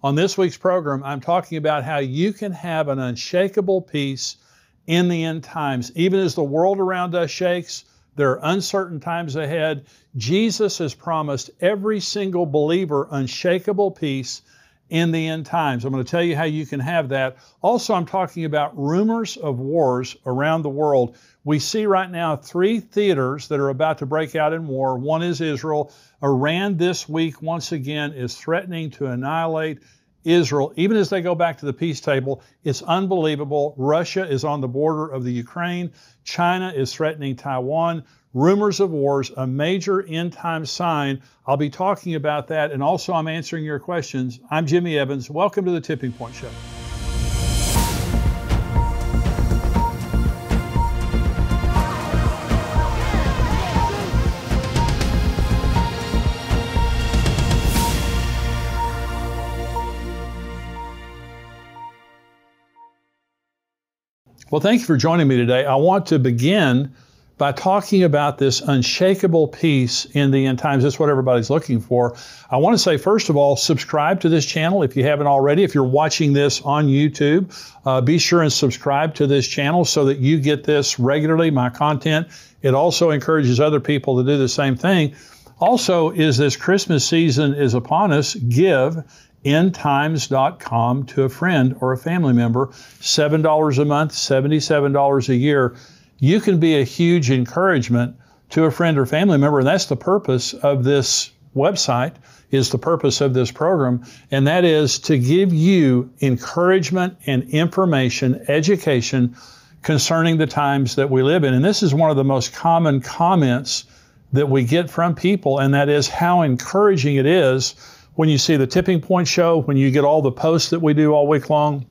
On this week's program, I'm talking about how you can have an unshakable peace in the end times. Even as the world around us shakes, there are uncertain times ahead. Jesus has promised every single believer unshakable peace in the end times. I'm going to tell you how you can have that. Also, I'm talking about rumors of wars around the world. We see right now three theaters that are about to break out in war. One is Israel. Iran this week, once again, is threatening to annihilate Israel, even as they go back to the peace table, it's unbelievable. Russia is on the border of the Ukraine. China is threatening Taiwan rumors of wars, a major end time sign. I'll be talking about that, and also I'm answering your questions. I'm Jimmy Evans. Welcome to the Tipping Point Show. Well, thank you for joining me today. I want to begin by talking about this unshakable peace in the end times. That's what everybody's looking for. I want to say, first of all, subscribe to this channel if you haven't already. If you're watching this on YouTube, uh, be sure and subscribe to this channel so that you get this regularly, my content. It also encourages other people to do the same thing. Also, is this Christmas season is upon us, give endtimes.com to a friend or a family member, $7 a month, $77 a year you can be a huge encouragement to a friend or family member. And that's the purpose of this website is the purpose of this program, and that is to give you encouragement and information, education concerning the times that we live in. And this is one of the most common comments that we get from people, and that is how encouraging it is when you see the tipping point show, when you get all the posts that we do all week long,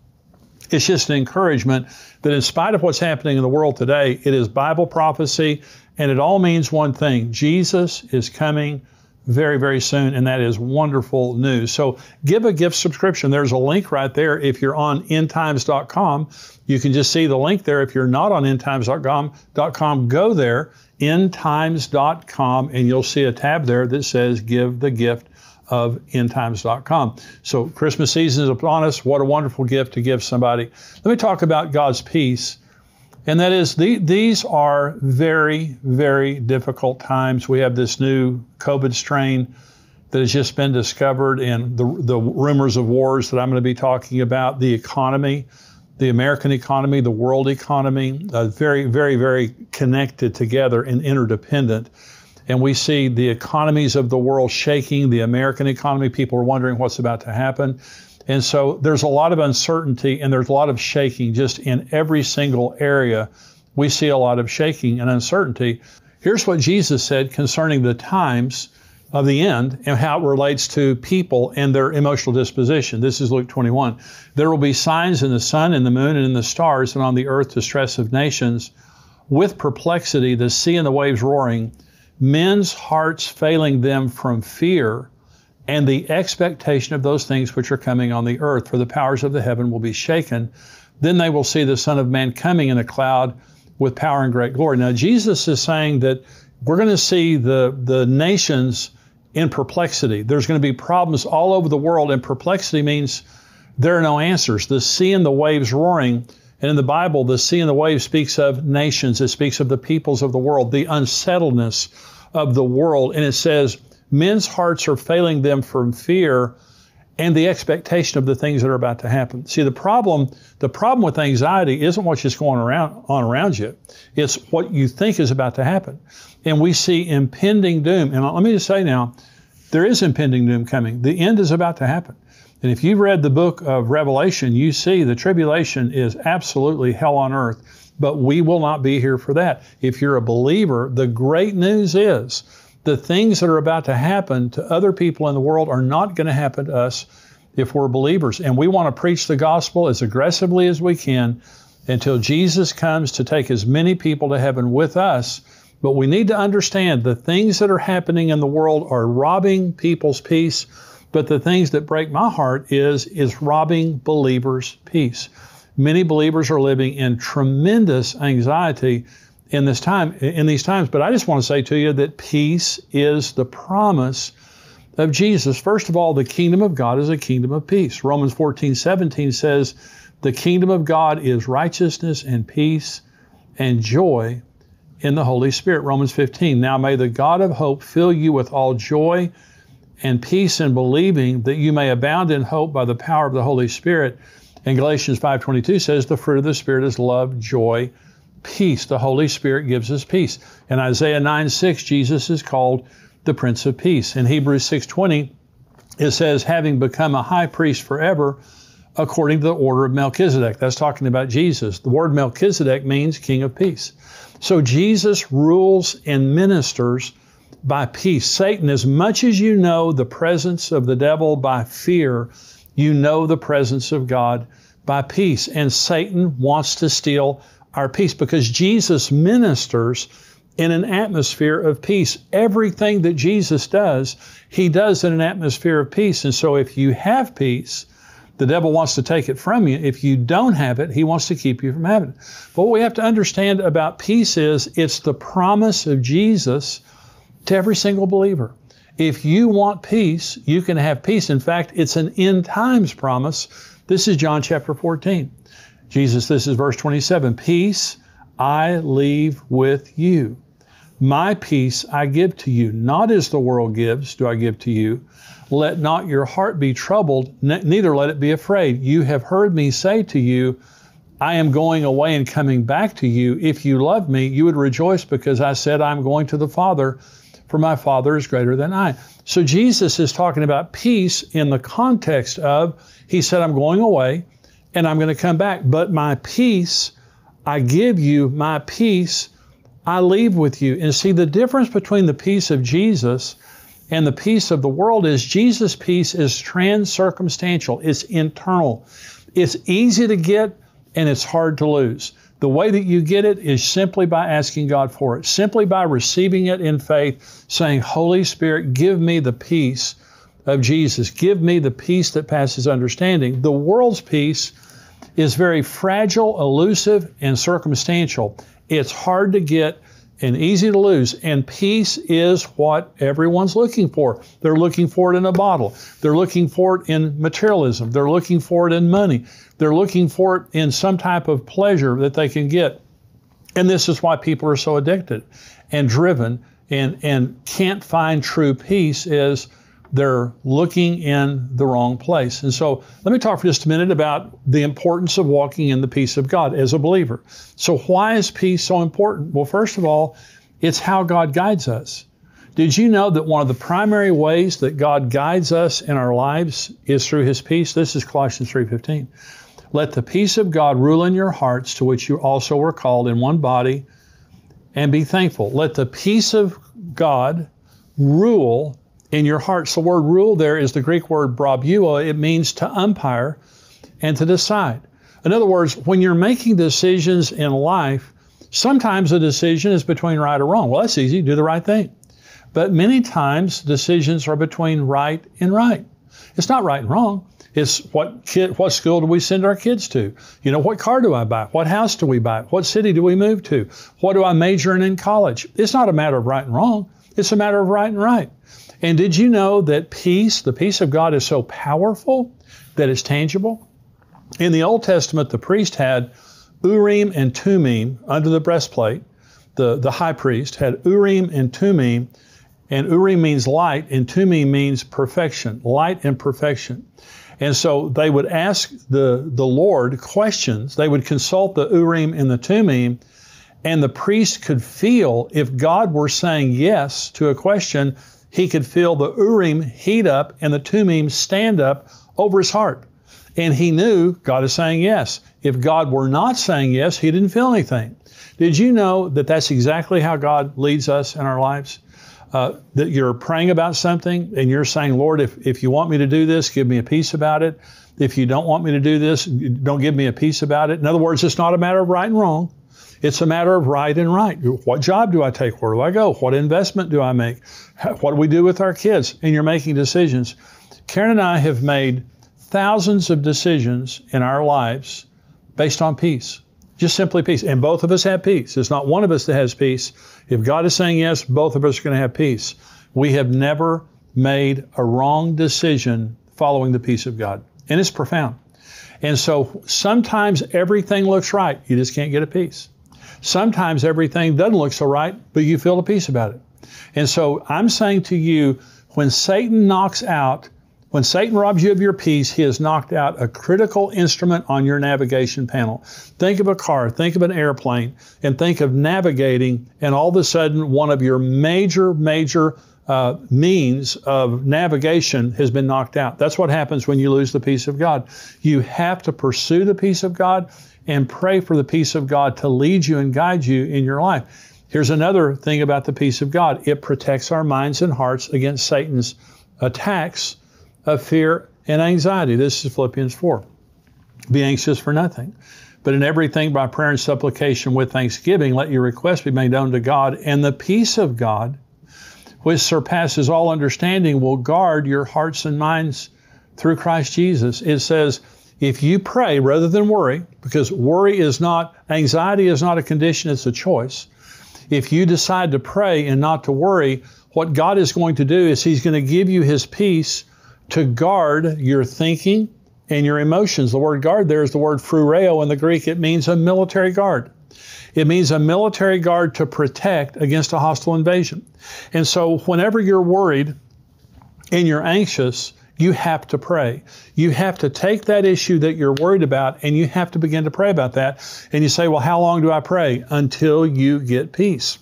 it's just an encouragement that in spite of what's happening in the world today, it is Bible prophecy, and it all means one thing Jesus is coming very, very soon, and that is wonderful news. So give a gift subscription. There's a link right there. If you're on endtimes.com, you can just see the link there. If you're not on endtimes.com, go there, endtimes.com, and you'll see a tab there that says give the gift of endtimes.com. So Christmas season is upon us. What a wonderful gift to give somebody. Let me talk about God's peace. And that is, the, these are very, very difficult times. We have this new COVID strain that has just been discovered, and the, the rumors of wars that I'm going to be talking about, the economy, the American economy, the world economy, uh, very, very, very connected together and interdependent and we see the economies of the world shaking, the American economy, people are wondering what's about to happen. And so there's a lot of uncertainty and there's a lot of shaking just in every single area. We see a lot of shaking and uncertainty. Here's what Jesus said concerning the times of the end and how it relates to people and their emotional disposition. This is Luke 21. There will be signs in the sun and the moon and in the stars and on the earth distress of nations with perplexity, the sea and the waves roaring men's hearts failing them from fear and the expectation of those things which are coming on the earth, for the powers of the heaven will be shaken. Then they will see the Son of Man coming in a cloud with power and great glory. Now, Jesus is saying that we're going to see the, the nations in perplexity. There's going to be problems all over the world, and perplexity means there are no answers. The sea and the waves roaring and in the Bible, the sea and the wave speaks of nations, it speaks of the peoples of the world, the unsettledness of the world. And it says, men's hearts are failing them from fear and the expectation of the things that are about to happen. See, the problem, the problem with anxiety isn't what's just going around on around you. It's what you think is about to happen. And we see impending doom. And let me just say now, there is impending doom coming. The end is about to happen. And if you've read the book of Revelation, you see the tribulation is absolutely hell on earth, but we will not be here for that. If you're a believer, the great news is the things that are about to happen to other people in the world are not going to happen to us if we're believers. And we want to preach the gospel as aggressively as we can until Jesus comes to take as many people to heaven with us. But we need to understand the things that are happening in the world are robbing people's peace but the things that break my heart is is robbing believers peace. Many believers are living in tremendous anxiety in this time in these times, but I just want to say to you that peace is the promise of Jesus. First of all, the kingdom of God is a kingdom of peace. Romans 14, 17 says, The kingdom of God is righteousness and peace and joy in the Holy Spirit. Romans 15, Now may the God of hope fill you with all joy and peace in believing that you may abound in hope by the power of the Holy Spirit. And Galatians 5:22 says the fruit of the spirit is love, joy, peace. The Holy Spirit gives us peace. In Isaiah 9:6, Jesus is called the Prince of Peace. In Hebrews 6:20, it says having become a high priest forever according to the order of Melchizedek. That's talking about Jesus. The word Melchizedek means king of peace. So Jesus rules and ministers by peace. Satan, as much as you know the presence of the devil by fear, you know the presence of God by peace. And Satan wants to steal our peace because Jesus ministers in an atmosphere of peace. Everything that Jesus does, he does in an atmosphere of peace. And so if you have peace, the devil wants to take it from you. If you don't have it, he wants to keep you from having it. But what we have to understand about peace is it's the promise of Jesus to every single believer. If you want peace, you can have peace. In fact, it's an end times promise. This is John chapter 14. Jesus, this is verse 27 Peace I leave with you. My peace I give to you. Not as the world gives, do I give to you. Let not your heart be troubled, neither let it be afraid. You have heard me say to you, I am going away and coming back to you. If you love me, you would rejoice because I said, I'm going to the Father for my Father is greater than I. So Jesus is talking about peace in the context of, He said, I'm going away and I'm going to come back, but my peace I give you, my peace I leave with you. And see, the difference between the peace of Jesus and the peace of the world is Jesus' peace is trans circumstantial, it's internal, it's easy to get and it's hard to lose. The way that you get it is simply by asking God for it, simply by receiving it in faith, saying, Holy Spirit, give me the peace of Jesus. Give me the peace that passes understanding. The world's peace is very fragile, elusive, and circumstantial. It's hard to get, and easy to lose. And peace is what everyone's looking for. They're looking for it in a bottle. They're looking for it in materialism. They're looking for it in money. They're looking for it in some type of pleasure that they can get. And this is why people are so addicted and driven and, and can't find true peace is they're looking in the wrong place. And so let me talk for just a minute about the importance of walking in the peace of God as a believer. So, why is peace so important? Well, first of all, it's how God guides us. Did you know that one of the primary ways that God guides us in our lives is through his peace? This is Colossians 3:15. Let the peace of God rule in your hearts to which you also were called in one body and be thankful. Let the peace of God rule in your hearts. The word rule there is the Greek word brabuo. It means to umpire and to decide. In other words, when you're making decisions in life, sometimes a decision is between right or wrong. Well, that's easy, do the right thing. But many times decisions are between right and right. It's not right and wrong. It's what kid, what school do we send our kids to? You know, what car do I buy? What house do we buy? What city do we move to? What do I major in in college? It's not a matter of right and wrong. It's a matter of right and right. And did you know that peace, the peace of God, is so powerful that it's tangible? In the Old Testament, the priest had Urim and Tumim under the breastplate. The, the high priest had Urim and Tumim, and Urim means light, and Tumim means perfection, light and perfection. And so they would ask the, the Lord questions. They would consult the Urim and the Tumim and the priest could feel if God were saying yes to a question, he could feel the Urim heat up and the Tumim stand up over his heart. And he knew God is saying yes. If God were not saying yes, he didn't feel anything. Did you know that that's exactly how God leads us in our lives? Uh, that you're praying about something and you're saying, Lord, if, if you want me to do this, give me a peace about it. If you don't want me to do this, don't give me a peace about it. In other words, it's not a matter of right and wrong. It's a matter of right and right. What job do I take? Where do I go? What investment do I make? What do we do with our kids? And you're making decisions. Karen and I have made thousands of decisions in our lives based on peace, just simply peace. And both of us have peace. It's not one of us that has peace. If God is saying yes, both of us are going to have peace. We have never made a wrong decision following the peace of God. And it's profound. And so sometimes everything looks right, you just can't get a peace. Sometimes everything doesn't look so right, but you feel a peace about it. And so I'm saying to you, when Satan knocks out, when Satan robs you of your peace, he has knocked out a critical instrument on your navigation panel. Think of a car, think of an airplane, and think of navigating, and all of a sudden, one of your major, major uh, means of navigation has been knocked out. That's what happens when you lose the peace of God. You have to pursue the peace of God and pray for the peace of God to lead you and guide you in your life. Here's another thing about the peace of God it protects our minds and hearts against Satan's attacks of fear and anxiety. This is Philippians 4. Be anxious for nothing, but in everything by prayer and supplication with thanksgiving, let your requests be made known to God, and the peace of God, which surpasses all understanding, will guard your hearts and minds through Christ Jesus. It says, if you pray rather than worry, because worry is not, anxiety is not a condition, it's a choice. If you decide to pray and not to worry, what God is going to do is He's going to give you His peace to guard your thinking and your emotions. The word guard there is the word frureo in the Greek. It means a military guard. It means a military guard to protect against a hostile invasion. And so, whenever you're worried and you're anxious, you have to pray. You have to take that issue that you're worried about and you have to begin to pray about that. And you say, well, how long do I pray? Until you get peace.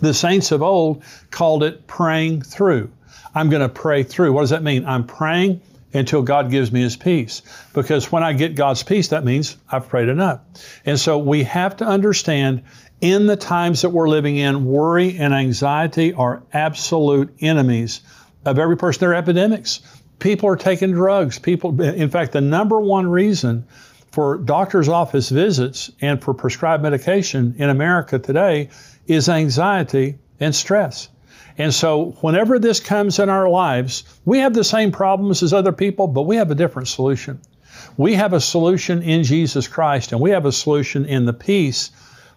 The saints of old called it praying through. I'm going to pray through. What does that mean? I'm praying until God gives me his peace. Because when I get God's peace, that means I've prayed enough. And so we have to understand in the times that we're living in, worry and anxiety are absolute enemies of every person. They're epidemics people are taking drugs. People, in fact, the number one reason for doctor's office visits and for prescribed medication in America today is anxiety and stress. And so, whenever this comes in our lives, we have the same problems as other people, but we have a different solution. We have a solution in Jesus Christ, and we have a solution in the peace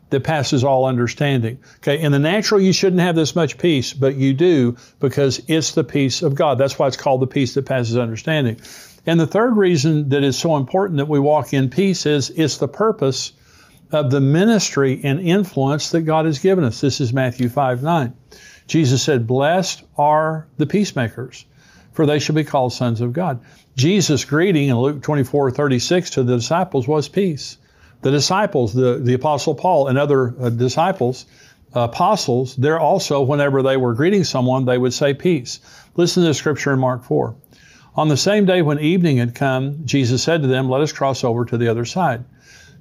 that passes all understanding. Okay, in the natural, you shouldn't have this much peace, but you do because it's the peace of God. That's why it's called the peace that passes understanding. And the third reason that is so important that we walk in peace is it's the purpose of the ministry and influence that God has given us. This is Matthew 5 9. Jesus said, Blessed are the peacemakers, for they shall be called sons of God. Jesus' greeting in Luke 24 36 to the disciples was peace the disciples, the, the Apostle Paul and other uh, disciples, uh, apostles, they're also, whenever they were greeting someone, they would say peace. Listen to the scripture in Mark 4. On the same day when evening had come, Jesus said to them, Let us cross over to the other side.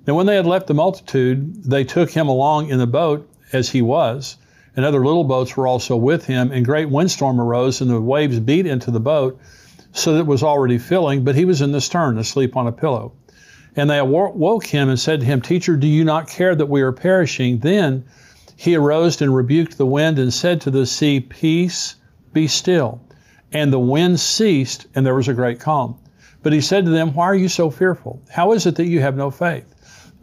Now, when they had left the multitude, they took him along in the boat as he was, and other little boats were also with him. And great windstorm arose, and the waves beat into the boat, so that it was already filling, but he was in the stern, asleep on a pillow. And they awoke him and said to him, Teacher, do you not care that we are perishing? Then he arose and rebuked the wind and said to the sea, Peace, be still. And the wind ceased, and there was a great calm. But he said to them, Why are you so fearful? How is it that you have no faith?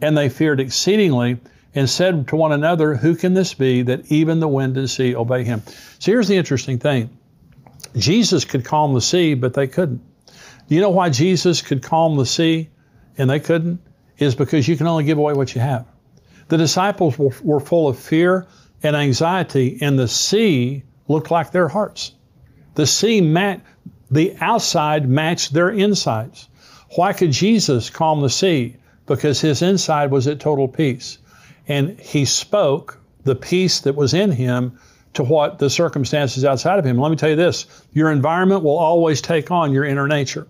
And they feared exceedingly and said to one another, Who can this be that even the wind and sea obey him? So here's the interesting thing Jesus could calm the sea, but they couldn't. Do you know why Jesus could calm the sea? and they couldn't is because you can only give away what you have. The disciples were, were full of fear and anxiety, and the sea looked like their hearts. The sea mat, the outside matched their insides. Why could Jesus calm the sea? Because his inside was at total peace. And he spoke the peace that was in him to what the circumstances outside of him. Let me tell you this your environment will always take on your inner nature.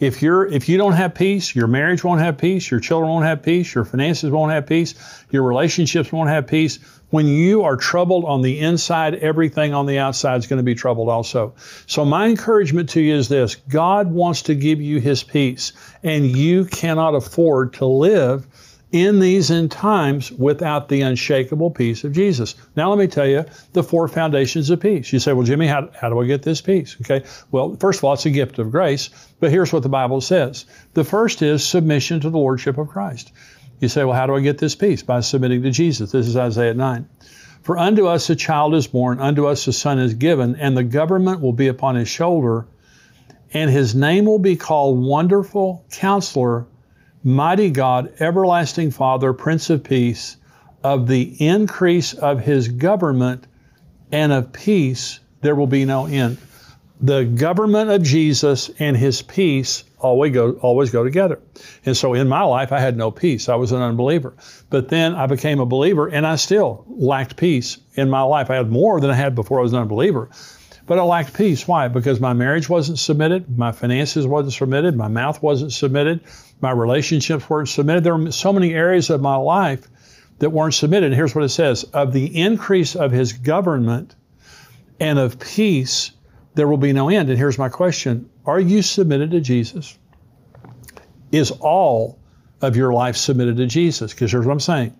If you're if you don't have peace, your marriage won't have peace, your children won't have peace, your finances won't have peace, your relationships won't have peace. When you are troubled on the inside, everything on the outside is going to be troubled also. So my encouragement to you is this: God wants to give you His peace, and you cannot afford to live in these end times without the unshakable peace of Jesus. Now, let me tell you the four foundations of peace. You say, well, Jimmy, how, how do I get this peace? Okay. Well, first of all, it's a gift of grace, but here's what the Bible says the first is submission to the Lordship of Christ. You say, well, how do I get this peace? By submitting to Jesus. This is Isaiah 9. For unto us a child is born, unto us a son is given, and the government will be upon his shoulder, and his name will be called Wonderful Counselor Mighty God, everlasting Father, Prince of Peace, of the increase of his government and of peace, there will be no end. The government of Jesus and his peace always go, always go together. And so in my life, I had no peace. I was an unbeliever. But then I became a believer and I still lacked peace in my life. I had more than I had before I was an unbeliever. But I lacked peace. Why? Because my marriage wasn't submitted, my finances wasn't submitted, my mouth wasn't submitted, my relationships weren't submitted. There were so many areas of my life that weren't submitted. And here's what it says Of the increase of his government and of peace, there will be no end. And here's my question Are you submitted to Jesus? Is all of your life submitted to Jesus? Because here's what I'm saying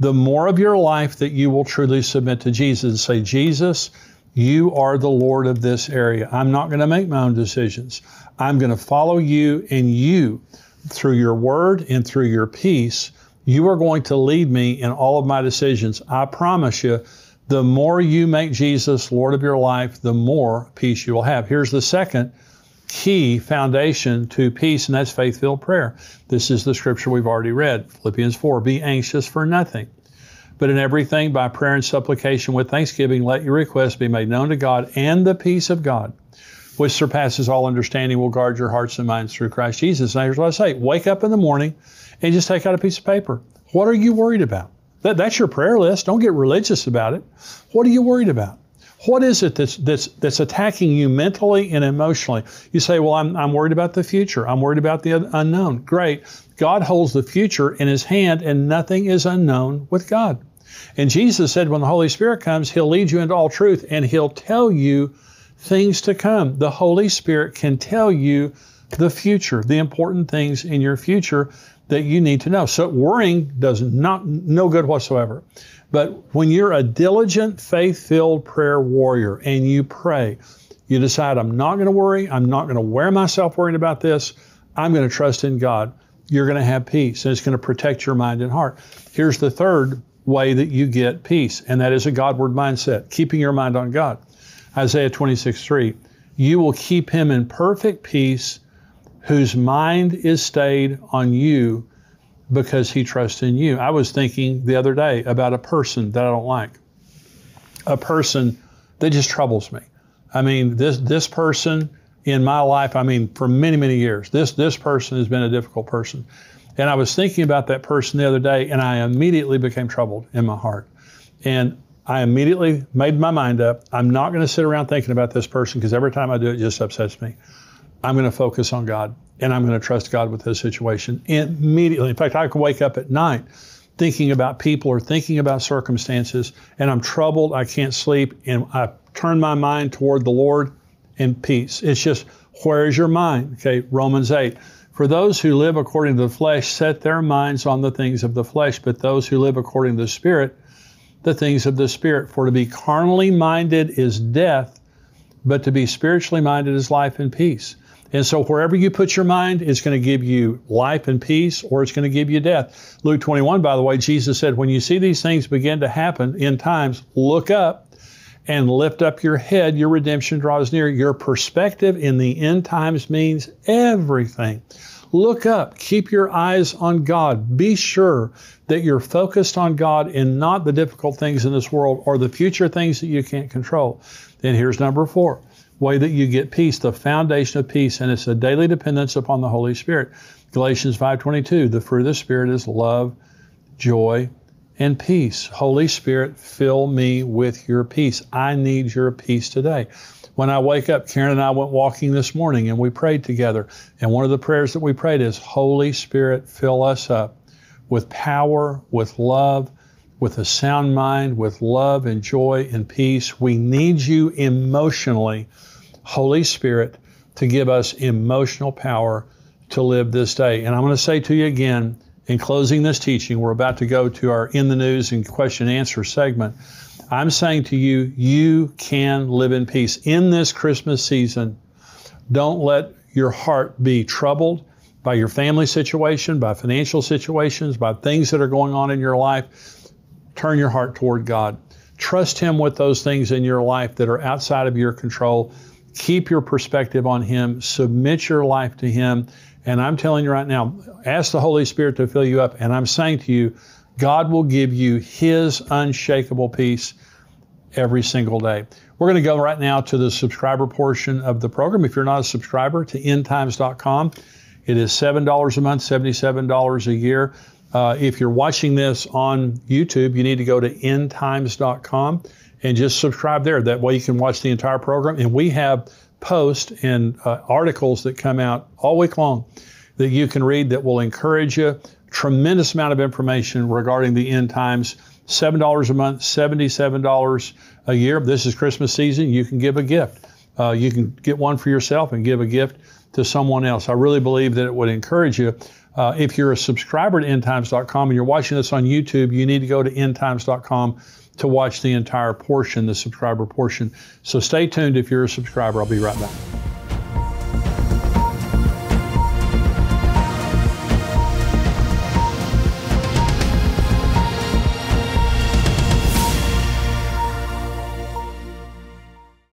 the more of your life that you will truly submit to Jesus and say, Jesus, you are the Lord of this area. I'm not going to make my own decisions. I'm going to follow you, and you, through your word and through your peace, you are going to lead me in all of my decisions. I promise you, the more you make Jesus Lord of your life, the more peace you will have. Here's the second key foundation to peace, and that's faith filled prayer. This is the scripture we've already read Philippians 4 Be anxious for nothing. But in everything, by prayer and supplication with thanksgiving, let your requests be made known to God, and the peace of God, which surpasses all understanding, will guard your hearts and minds through Christ Jesus. Now, here's what I say wake up in the morning and just take out a piece of paper. What are you worried about? That, that's your prayer list. Don't get religious about it. What are you worried about? What is it that's, that's, that's attacking you mentally and emotionally? You say, Well, I'm, I'm worried about the future. I'm worried about the unknown. Great. God holds the future in His hand, and nothing is unknown with God. And Jesus said, when the Holy Spirit comes, He'll lead you into all truth and He'll tell you things to come. The Holy Spirit can tell you the future, the important things in your future that you need to know. So worrying does not no good whatsoever. But when you're a diligent, faith-filled prayer warrior and you pray, you decide I'm not going to worry, I'm not going to wear myself worrying about this. I'm going to trust in God. You're going to have peace and it's going to protect your mind and heart. Here's the third way that you get peace, and that is a Godward mindset, keeping your mind on God. Isaiah 26, 3. You will keep him in perfect peace whose mind is stayed on you because he trusts in you. I was thinking the other day about a person that I don't like, a person that just troubles me. I mean, this, this person in my life, I mean, for many, many years, this, this person has been a difficult person. And I was thinking about that person the other day, and I immediately became troubled in my heart. And I immediately made my mind up. I'm not going to sit around thinking about this person because every time I do, it just upsets me. I'm going to focus on God and I'm going to trust God with this situation immediately. In fact, I can wake up at night thinking about people or thinking about circumstances and I'm troubled. I can't sleep. And I turn my mind toward the Lord in peace. It's just, where is your mind? Okay, Romans 8. For those who live according to the flesh set their minds on the things of the flesh, but those who live according to the Spirit, the things of the Spirit. For to be carnally minded is death, but to be spiritually minded is life and peace. And so, wherever you put your mind, it's going to give you life and peace, or it's going to give you death. Luke 21, by the way, Jesus said, When you see these things begin to happen in times, look up and lift up your head, your redemption draws near. Your perspective in the end times means everything. Look up, keep your eyes on God. Be sure that you're focused on God and not the difficult things in this world or the future things that you can't control. Then here's number four way that you get peace, the foundation of peace, and it's a daily dependence upon the Holy Spirit. Galatians 5:22, the fruit of the Spirit is love, joy, and peace. Holy Spirit, fill me with your peace. I need your peace today. When I wake up, Karen and I went walking this morning and we prayed together. And one of the prayers that we prayed is Holy Spirit, fill us up with power, with love, with a sound mind, with love and joy and peace. We need you emotionally, Holy Spirit, to give us emotional power to live this day. And I'm going to say to you again, in closing this teaching, we're about to go to our in the news and question and answer segment. I'm saying to you, you can live in peace in this Christmas season. Don't let your heart be troubled by your family situation, by financial situations, by things that are going on in your life. Turn your heart toward God. Trust Him with those things in your life that are outside of your control. Keep your perspective on Him. Submit your life to Him and I'm telling you right now, ask the Holy Spirit to fill you up. And I'm saying to you, God will give you His unshakable peace every single day. We're going to go right now to the subscriber portion of the program. If you're not a subscriber to endtimes.com, it is $7 a month, $77 a year. Uh, if you're watching this on YouTube, you need to go to endtimes.com and just subscribe there. That way you can watch the entire program. And we have posts and uh, articles that come out all week long that you can read that will encourage you. Tremendous amount of information regarding the end times. $7 a month, $77 a year. This is Christmas season. You can give a gift. Uh, you can get one for yourself and give a gift to someone else. I really believe that it would encourage you. Uh, if you're a subscriber to endtimes.com and you're watching this on YouTube, you need to go to endtimes.com to watch the entire portion, the subscriber portion. So stay tuned if you're a subscriber. I'll be right back.